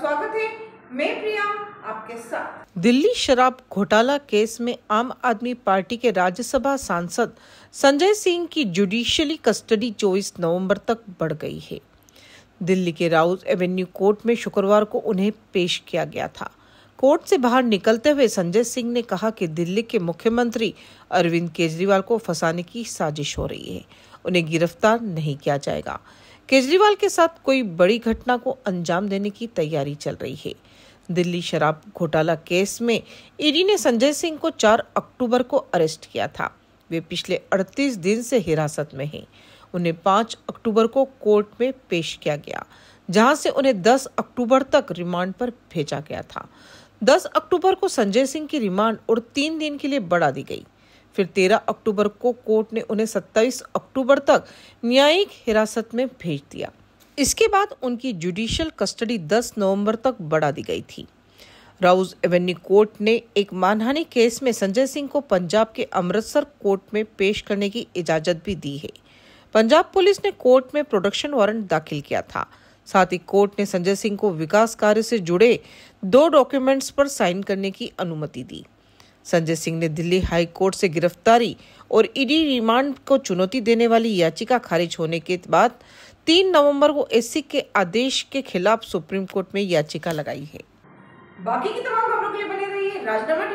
स्वागत है मैं प्रिया आपके साथ दिल्ली शराब घोटाला केस में आम आदमी पार्टी के राज्यसभा सांसद संजय सिंह की जुडिशियली कस्टडी 24 नवंबर तक बढ़ गई है दिल्ली के राउस एवेन्यू कोर्ट में शुक्रवार को उन्हें पेश किया गया था कोर्ट से बाहर निकलते हुए संजय सिंह ने कहा कि दिल्ली के मुख्यमंत्री अरविंद केजरीवाल को फंसाने की साजिश हो रही है उन्हें गिरफ्तार नहीं किया जाएगा केजरीवाल के साथ कोई बड़ी घटना को अंजाम देने की तैयारी चल रही है दिल्ली शराब घोटाला केस में ईडी ने संजय सिंह को 4 अक्टूबर को अरेस्ट किया था वे पिछले 38 दिन से हिरासत में हैं उन्हें 5 अक्टूबर को कोर्ट में पेश किया गया जहां से उन्हें 10 अक्टूबर तक रिमांड पर भेजा गया था 10 अक्टूबर को संजय सिंह की रिमांड और तीन दिन के लिए बढ़ा दी गई फिर 13 अक्टूबर को कोर्ट ने उन्हें 27 अक्टूबर तक न्यायिक हिरासत में भेज दिया इसके बाद उनकी जुडिशियल कस्टडी 10 नवंबर तक बढ़ा दी गई थी राउज एवेन्यू कोर्ट ने एक मानहानि केस में संजय सिंह को पंजाब के अमृतसर कोर्ट में पेश करने की इजाजत भी दी है पंजाब पुलिस ने कोर्ट में प्रोडक्शन वारंट दाखिल किया था साथ ही कोर्ट ने संजय सिंह को विकास कार्य से जुड़े दो डॉक्यूमेंट्स पर साइन करने की अनुमति दी संजय सिंह ने दिल्ली हाई कोर्ट से गिरफ्तारी और ईडी रिमांड को चुनौती देने वाली याचिका खारिज होने के बाद तीन नवंबर को एससी के आदेश के खिलाफ सुप्रीम कोर्ट में याचिका लगाई है बाकी की तमाम खबरों के लिए बने रहिए राजनामा